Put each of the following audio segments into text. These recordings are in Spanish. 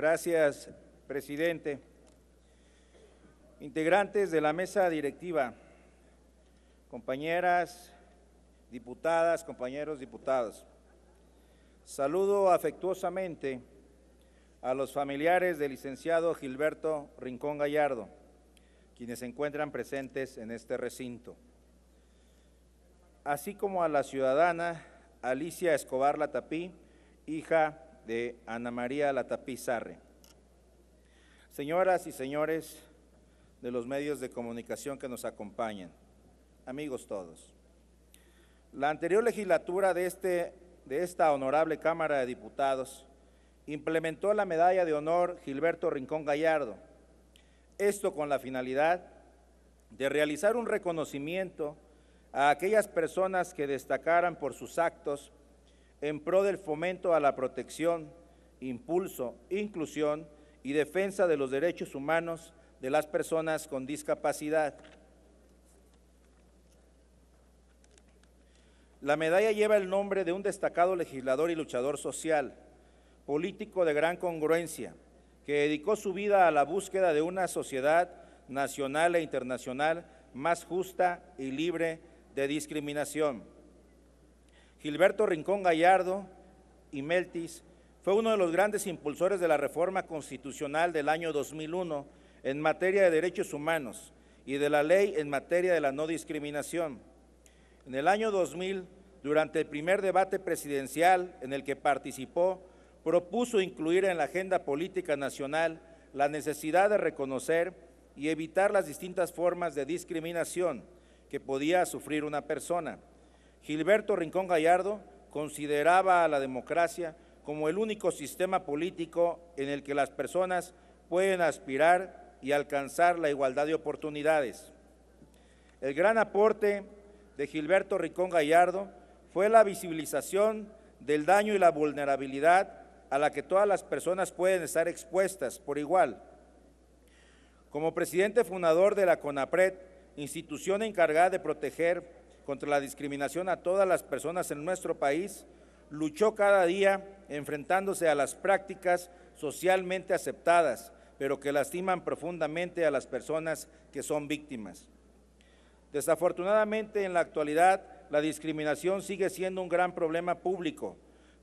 Gracias, presidente. Integrantes de la mesa directiva, compañeras, diputadas, compañeros diputados, saludo afectuosamente a los familiares del licenciado Gilberto Rincón Gallardo, quienes se encuentran presentes en este recinto, así como a la ciudadana Alicia Escobar Latapí, hija de Ana María Latapizarre. Señoras y señores de los medios de comunicación que nos acompañan, amigos todos, la anterior legislatura de, este, de esta honorable Cámara de Diputados implementó la medalla de honor Gilberto Rincón Gallardo, esto con la finalidad de realizar un reconocimiento a aquellas personas que destacaran por sus actos en pro del fomento a la protección, impulso, inclusión y defensa de los derechos humanos de las personas con discapacidad. La medalla lleva el nombre de un destacado legislador y luchador social, político de gran congruencia, que dedicó su vida a la búsqueda de una sociedad nacional e internacional más justa y libre de discriminación. Gilberto Rincón Gallardo y Meltis fue uno de los grandes impulsores de la reforma constitucional del año 2001 en materia de derechos humanos y de la ley en materia de la no discriminación. En el año 2000, durante el primer debate presidencial en el que participó, propuso incluir en la agenda política nacional la necesidad de reconocer y evitar las distintas formas de discriminación que podía sufrir una persona Gilberto Rincón Gallardo consideraba a la democracia como el único sistema político en el que las personas pueden aspirar y alcanzar la igualdad de oportunidades. El gran aporte de Gilberto Rincón Gallardo fue la visibilización del daño y la vulnerabilidad a la que todas las personas pueden estar expuestas por igual. Como presidente fundador de la CONAPRED, institución encargada de proteger contra la discriminación a todas las personas en nuestro país, luchó cada día enfrentándose a las prácticas socialmente aceptadas, pero que lastiman profundamente a las personas que son víctimas. Desafortunadamente, en la actualidad, la discriminación sigue siendo un gran problema público.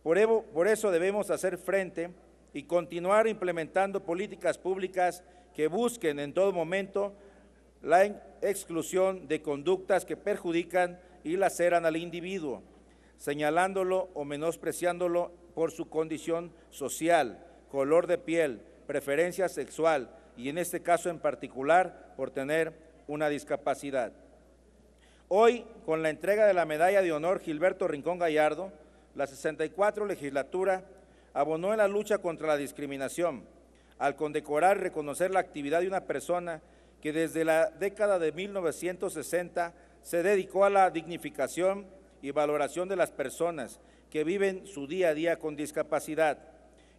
Por, eso debemos hacer frente y continuar implementando políticas públicas que busquen en todo momento la exclusión de conductas que perjudican y laceran al individuo, señalándolo o menospreciándolo por su condición social, color de piel, preferencia sexual y en este caso en particular por tener una discapacidad. Hoy, con la entrega de la Medalla de Honor Gilberto Rincón Gallardo, la 64 legislatura abonó en la lucha contra la discriminación al condecorar y reconocer la actividad de una persona que desde la década de 1960 se dedicó a la dignificación y valoración de las personas que viven su día a día con discapacidad,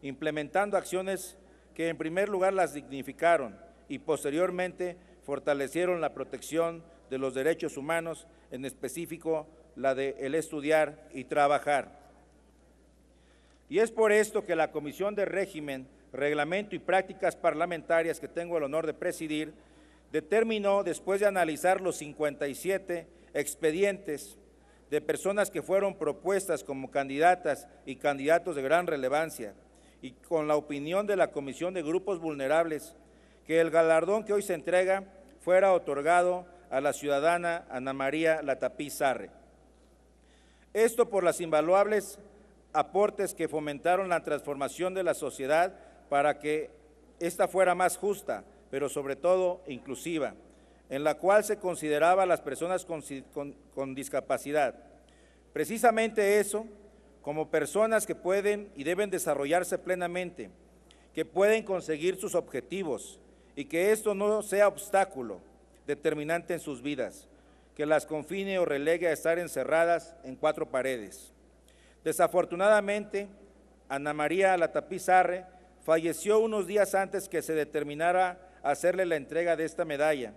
implementando acciones que en primer lugar las dignificaron y posteriormente fortalecieron la protección de los derechos humanos, en específico la de el estudiar y trabajar. Y es por esto que la Comisión de Régimen, Reglamento y Prácticas Parlamentarias que tengo el honor de presidir, determinó, después de analizar los 57 expedientes de personas que fueron propuestas como candidatas y candidatos de gran relevancia, y con la opinión de la Comisión de Grupos Vulnerables, que el galardón que hoy se entrega fuera otorgado a la ciudadana Ana María Latapí Sarre. Esto por las invaluables aportes que fomentaron la transformación de la sociedad para que ésta fuera más justa, pero sobre todo inclusiva, en la cual se consideraba a las personas con, discapacidad. Precisamente eso, como personas que pueden y deben desarrollarse plenamente, que pueden conseguir sus objetivos y que esto no sea obstáculo determinante en sus vidas, que las confine o relegue a estar encerradas en cuatro paredes. Desafortunadamente, Ana María Latapizarre falleció unos días antes que se determinara hacerle la entrega de esta medalla,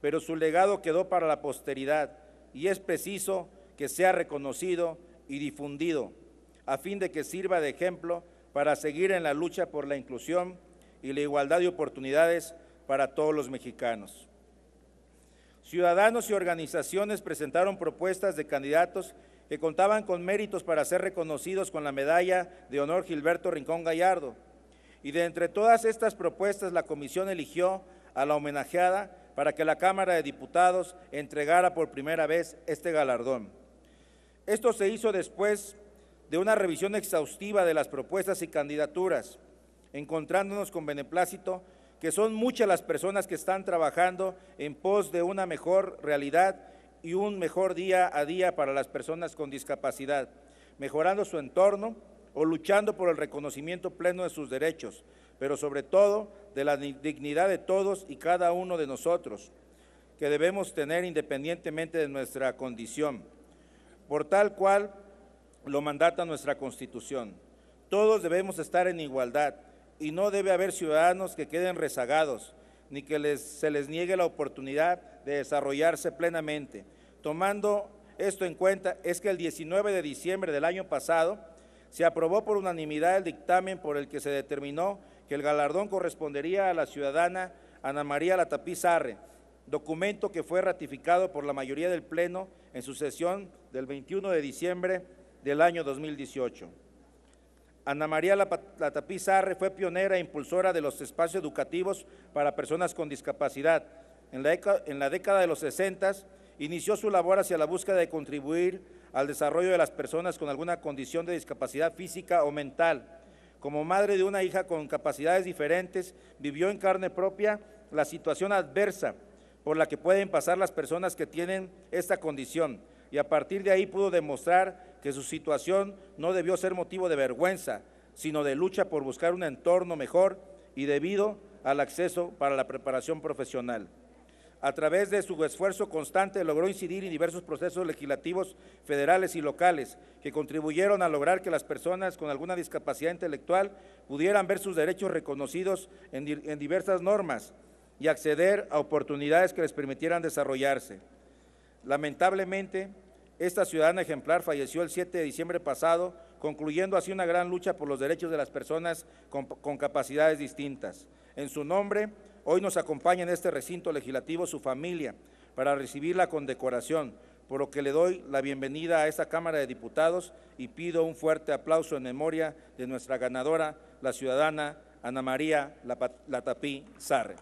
pero su legado quedó para la posteridad y es preciso que sea reconocido y difundido a fin de que sirva de ejemplo para seguir en la lucha por la inclusión y la igualdad de oportunidades para todos los mexicanos. Ciudadanos y organizaciones presentaron propuestas de candidatos que contaban con méritos para ser reconocidos con la medalla de honor Gilberto Rincón Gallardo, y de entre todas estas propuestas, la comisión eligió a la homenajeada para que la Cámara de Diputados entregara por primera vez este galardón. Esto se hizo después de una revisión exhaustiva de las propuestas y candidaturas, encontrándonos con beneplácito que son muchas las personas que están trabajando en pos de una mejor realidad y un mejor día a día para las personas con discapacidad, mejorando su entorno o luchando por el reconocimiento pleno de sus derechos, pero sobre todo de la dignidad de todos y cada uno de nosotros, que debemos tener independientemente de nuestra condición, por tal cual lo mandata nuestra Constitución. Todos debemos estar en igualdad y no debe haber ciudadanos que queden rezagados, ni que se les niegue la oportunidad de desarrollarse plenamente. Tomando esto en cuenta, es que el 19 de diciembre del año pasado, se aprobó por unanimidad el dictamen por el que se determinó que el galardón correspondería a la ciudadana Ana María Latapiz Arre, documento que fue ratificado por la mayoría del Pleno en su sesión del 21 de diciembre del año 2018. Ana María Latapiz Arre fue pionera e impulsora de los espacios educativos para personas con discapacidad. En la, en la década de los 60 inició su labor hacia la búsqueda de contribuir al desarrollo de las personas con alguna condición de discapacidad física o mental. Como madre de una hija con capacidades diferentes, vivió en carne propia la situación adversa por la que pueden pasar las personas que tienen esta condición y a partir de ahí pudo demostrar que su situación no debió ser motivo de vergüenza, sino de lucha por buscar un entorno mejor y debido al acceso para la preparación profesional a través de su esfuerzo constante, logró incidir en diversos procesos legislativos federales y locales que contribuyeron a lograr que las personas con alguna discapacidad intelectual pudieran ver sus derechos reconocidos en, diversas normas y acceder a oportunidades que les permitieran desarrollarse. Lamentablemente, esta ciudadana ejemplar falleció el 7 de diciembre pasado, concluyendo así una gran lucha por los derechos de las personas con, capacidades distintas. En su nombre, Hoy nos acompaña en este recinto legislativo su familia para recibir la condecoración, por lo que le doy la bienvenida a esta Cámara de Diputados y pido un fuerte aplauso en memoria de nuestra ganadora, la ciudadana Ana María Latapí Sarre.